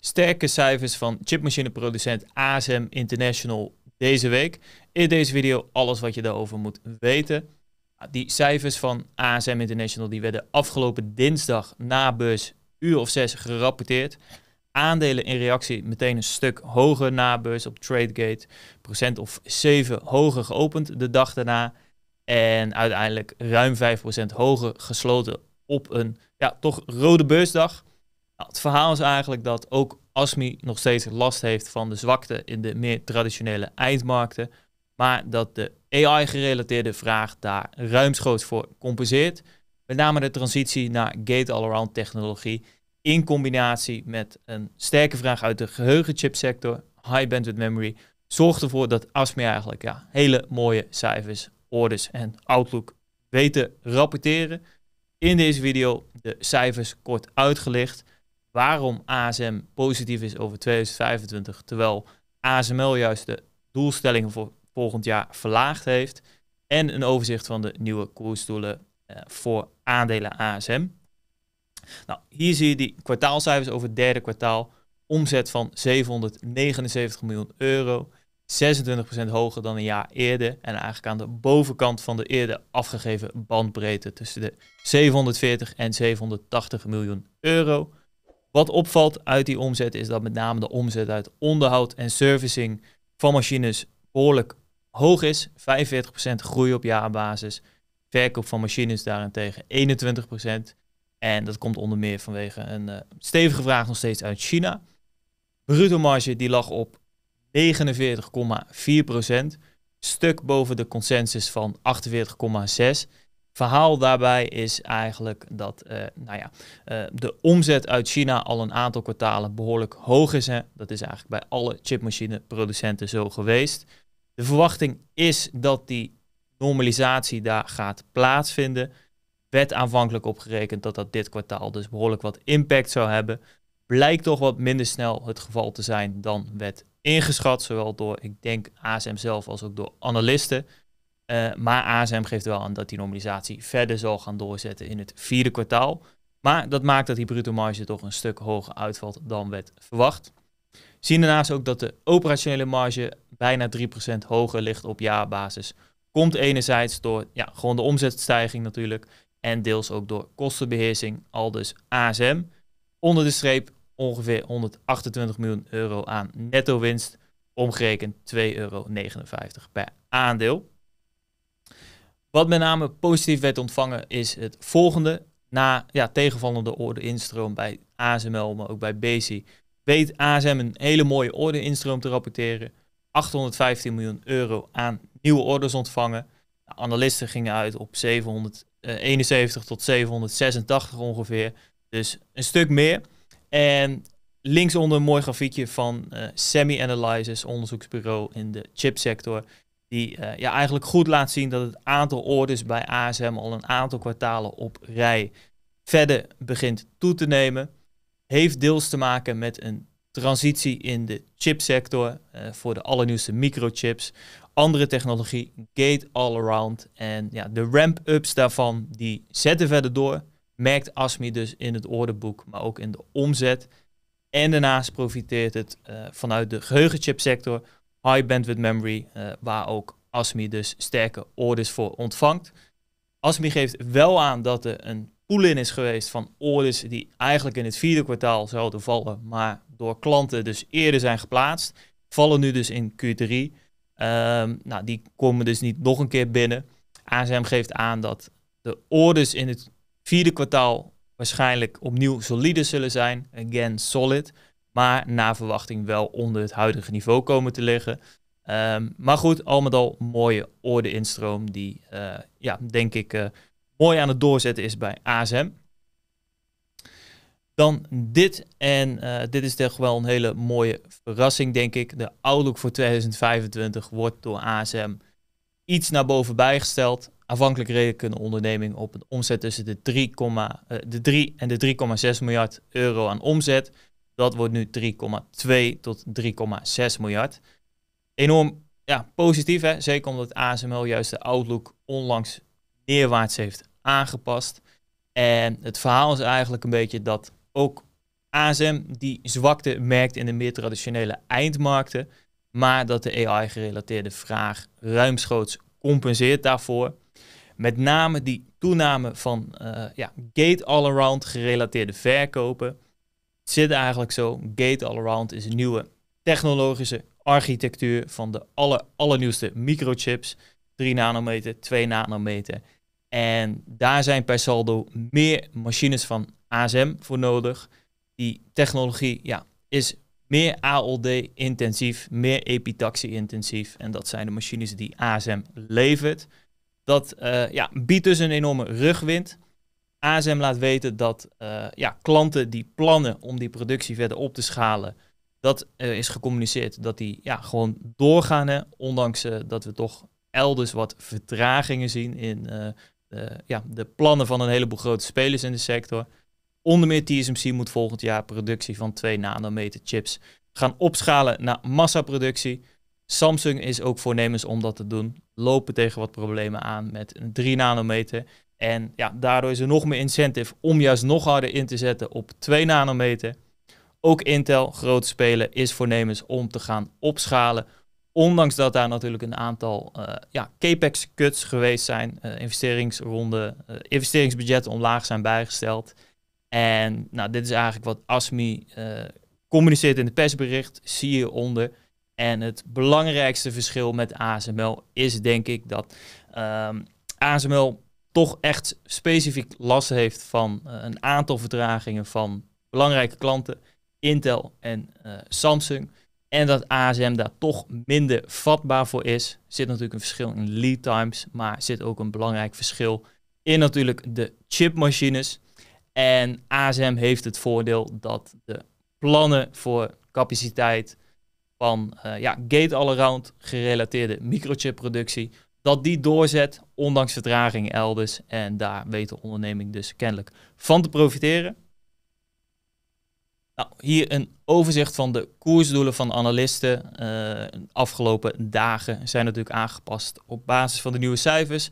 sterke cijfers van chipmachineproducent ASM International deze week. In deze video alles wat je daarover moet weten. Ah, die cijfers van ASM International die werden afgelopen dinsdag na beurs uur of zes gerapporteerd. Aandelen in reactie meteen een stuk hoger na beurs op Tradegate. Procent of 7 hoger geopend de dag daarna. En uiteindelijk ruim 5% hoger gesloten op een ja, toch rode beursdag. Nou, het verhaal is eigenlijk dat ook ASMI nog steeds last heeft van de zwakte in de meer traditionele eindmarkten, maar dat de AI-gerelateerde vraag daar ruimschoots voor compenseert. Met name de transitie naar gate-all-around technologie in combinatie met een sterke vraag uit de geheugenchipsector, high bandwidth memory, zorgt ervoor dat ASMI eigenlijk ja, hele mooie cijfers, orders en outlook weten rapporteren. In deze video de cijfers kort uitgelicht waarom ASM positief is over 2025, terwijl ASML juist de doelstellingen voor volgend jaar verlaagd heeft. En een overzicht van de nieuwe koersdoelen eh, voor aandelen ASM. Nou, hier zie je die kwartaalcijfers over het derde kwartaal. Omzet van 779 miljoen euro. 26% hoger dan een jaar eerder. En eigenlijk aan de bovenkant van de eerder afgegeven bandbreedte tussen de 740 en 780 miljoen euro. Wat opvalt uit die omzet is dat met name de omzet uit onderhoud en servicing van machines behoorlijk hoog is. 45% groei op jaarbasis. Verkoop van machines daarentegen 21%. En dat komt onder meer vanwege een eh, stevige vraag nog steeds uit China. Bruto marge die lag op 49,4%. Stuk boven de consensus van 48,6% verhaal daarbij is eigenlijk dat eh, nou ja, eh, de omzet uit China al een aantal kwartalen behoorlijk hoog is. Hè? Dat is eigenlijk bij alle chipmachineproducenten zo geweest. De verwachting is dat die normalisatie daar gaat plaatsvinden. Werd aanvankelijk opgerekend dat dat dit kwartaal dus behoorlijk wat impact zou hebben. Blijkt toch wat minder snel het geval te zijn dan werd ingeschat, zowel door, ik denk, ASM zelf als ook door analisten. Eh, maar ASM geeft wel aan dat die normalisatie verder zal gaan doorzetten in het vierde kwartaal. Maar dat maakt dat die bruto marge toch een stuk hoger uitvalt dan werd verwacht. Zien daarnaast ook dat de operationele marge bijna 3% hoger ligt op jaarbasis. Komt enerzijds door ja, gewoon de omzetstijging natuurlijk en deels ook door kostenbeheersing, al dus ASM. Onder de streep ongeveer 128 miljoen euro aan netto winst, omgerekend 2,59 euro per aandeel. Wat met name positief werd ontvangen is het volgende. Na ja, tegenvallende orde instroom bij ASML, maar ook bij BC, weet ASM een hele mooie orde instroom te rapporteren. 815 miljoen euro aan nieuwe orders ontvangen. De analisten gingen uit op 771 eh, tot 786 ongeveer. Dus een stuk meer. En linksonder een mooi grafiekje van uh, eh, Semi Analysis, onderzoeksbureau in de chipsector. Die eh, ja, eigenlijk goed laat zien dat het aantal orders bij ASM al een aantal kwartalen op rij verder begint toe te nemen. Heeft deels te maken met een transitie in de chipsector eh, voor de allernieuwste microchips, andere technologie, gate all around en ja, de ramp-ups daarvan die zetten verder door. Merkt ASMI dus in het orderboek, maar ook in de omzet. En daarnaast profiteert het eh, vanuit de geheugenchipsector high bandwidth memory, eh, waar ook ASMI dus sterke orders voor ontvangt. ASMI geeft wel aan dat er een pull-in is geweest van orders die eigenlijk in het vierde kwartaal zouden vallen, maar door klanten dus eerder zijn geplaatst, vallen nu dus in Q3. Ehm, nou, die komen dus niet nog een keer binnen. ASM geeft aan dat de orders in het vierde kwartaal waarschijnlijk opnieuw solide zullen zijn. Again, solid. Maar na verwachting wel onder het huidige niveau komen te liggen. Ehm, maar goed, al met al mooie orde instroom die, eh, ja, denk ik, eh, mooi aan het doorzetten is bij ASM. Dan dit, en eh, dit is toch wel een hele mooie verrassing, denk ik. De outlook voor 2025 wordt door ASM iets naar boven bijgesteld. Aanvankelijk rekenen onderneming op een omzet tussen de 3, de 3 en de 3,6 miljard euro aan omzet. Dat wordt nu 3,2 tot 3,6 miljard. Enorm ja, positief, hè? zeker omdat ASML juist de outlook onlangs neerwaarts heeft aangepast. En het verhaal is eigenlijk een beetje dat ook ASM die zwakte merkt in de meer traditionele eindmarkten, maar dat de AI-gerelateerde vraag ruimschoots compenseert daarvoor. Met name die toename van eh, ja, gate-all-around gerelateerde verkopen zit eigenlijk zo. Gate-all-around is een nieuwe technologische architectuur van de aller, allernieuwste microchips. 3 nanometer, 2 nanometer. En daar zijn per saldo meer machines van ASM voor nodig. Die technologie ja, is meer ALD-intensief, meer epitaxie-intensief. En dat zijn de machines die ASM levert. Dat eh, ja, biedt dus een enorme rugwind. ASM laat weten dat eh, ja, klanten die plannen om die productie verder op te schalen, dat is gecommuniceerd dat die ja, gewoon doorgaan. Hè, ondanks eh, dat we toch elders wat vertragingen zien in eh, de, ja, de plannen van een heleboel grote spelers in de sector. Onder meer TSMC moet volgend jaar productie van 2 nanometer chips gaan opschalen naar massaproductie. Samsung is ook voornemens om dat te doen. Lopen tegen wat problemen aan met een 3 nanometer. En ja, daardoor is er nog meer incentive om juist nog harder in te zetten op 2 nanometer. Ook Intel, grote speler, is voornemens om te gaan opschalen. Ondanks dat daar natuurlijk een aantal uh, ja, capex-cuts geweest zijn, uh, investeringsronde, uh, investeringsbudgetten omlaag zijn bijgesteld. En nou, dit is eigenlijk wat ASMI communiceert in het persbericht, zie je onder. En het belangrijkste verschil met ASML is denk ik dat ehm, ASML toch echt specifiek last heeft van eh, een aantal vertragingen van belangrijke klanten, Intel en eh, Samsung. En dat ASM daar toch minder vatbaar voor is. Zit natuurlijk een verschil in lead times, maar zit ook een belangrijk verschil in natuurlijk de chipmachines. En ASM heeft het voordeel dat de plannen voor capaciteit van uh, ja, gate-all-around gerelateerde microchipproductie dat die doorzet, ondanks vertraging elders. En daar weet de onderneming dus kennelijk van te profiteren. Nou, hier een overzicht van de koersdoelen van analisten. Eh, afgelopen dagen zijn natuurlijk aangepast op basis van de nieuwe cijfers.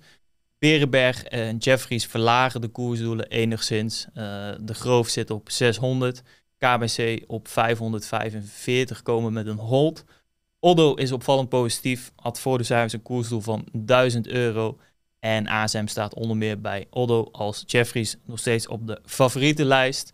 Berenberg en Jeffries verlagen de koersdoelen enigszins. Eh, de Groof zit op 600. KBC op 545 komen met een hold. Oddo is opvallend positief, had voor de cijfers een koersdoel van 1000 euro. En ASM staat onder meer bij Oddo als Jeffries nog steeds op de favoriete lijst.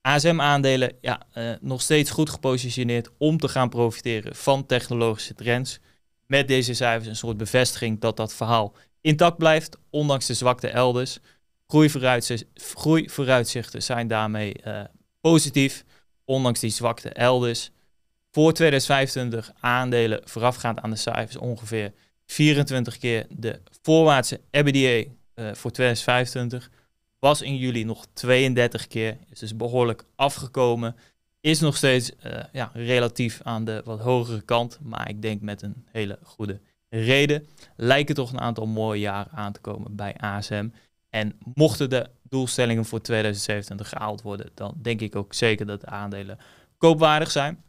ASM-aandelen ja, eh, nog steeds goed gepositioneerd om te gaan profiteren van technologische trends. Met deze cijfers een soort bevestiging dat dat verhaal intact blijft, ondanks de zwakte elders. Groeivooruitzichten zijn daarmee eh, positief, ondanks die zwakte elders voor 2025 aandelen voorafgaand aan de cijfers ongeveer 24 keer de voorwaartse EBITDA eh, voor 2025. Was in juli nog 32 keer, is dus behoorlijk afgekomen. Is nog steeds eh, ja, relatief aan de wat hogere kant, maar ik denk met een hele goede reden. Lijken toch een aantal mooie jaren aan te komen bij ASM. En mochten de doelstellingen voor 2027 gehaald worden, dan denk ik ook zeker dat de aandelen koopwaardig zijn.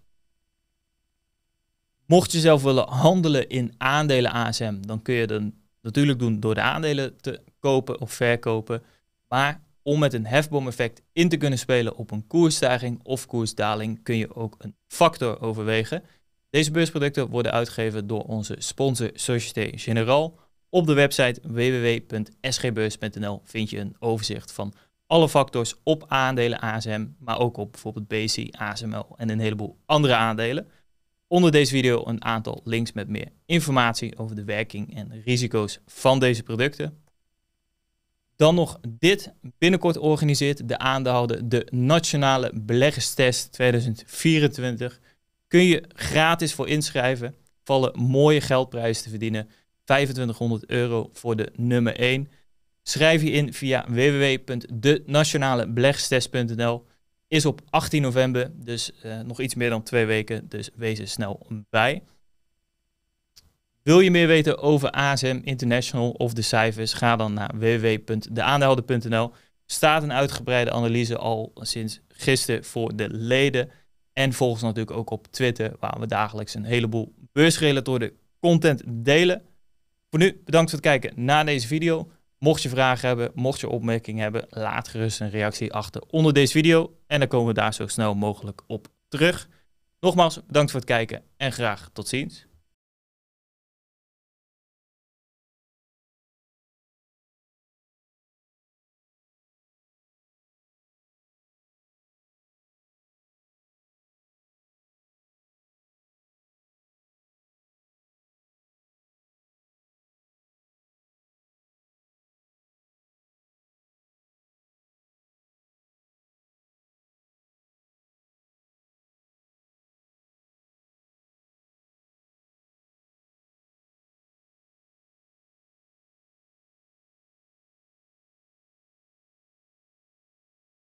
Mocht je zelf willen handelen in aandelen ASM, dan kun je dat natuurlijk doen door de aandelen te kopen of verkopen. Maar om met een hefboom-effect in te kunnen spelen op een koersstijging of koersdaling, kun je ook een factor overwegen. Deze beursproducten worden uitgegeven door onze sponsor Société Générale. Op de website www.sgbeurs.nl vind je een overzicht van alle factors op aandelen ASM, maar ook op bijvoorbeeld BC, ASML en een heleboel andere aandelen. Onder deze video een aantal links met meer informatie over de werking en risico's van deze producten. Dan nog dit. Binnenkort organiseert de aandeelhouder de Nationale Beleggerstest 2024. Kun je gratis voor inschrijven. Vallen mooie geldprijzen te verdienen. 2500 euro voor de nummer 1. Schrijf je in via www.denationalebeleggerstest.nl is op 18 november, dus eh, nog iets meer dan twee weken. Dus wees er snel bij. Wil je meer weten over ASM International of de cijfers? Ga dan naar www.deaandeelhouder.nl. Staat een uitgebreide analyse al sinds gisteren voor de leden. En volg natuurlijk ook op Twitter, waar we dagelijks een heleboel beursgerelateerde content delen. Voor nu bedankt voor het kijken naar deze video. Mocht je vragen hebben, mocht je opmerkingen hebben, laat gerust een reactie achter onder deze video. En dan komen we daar zo snel mogelijk op terug. Nogmaals, bedankt voor het kijken en graag tot ziens.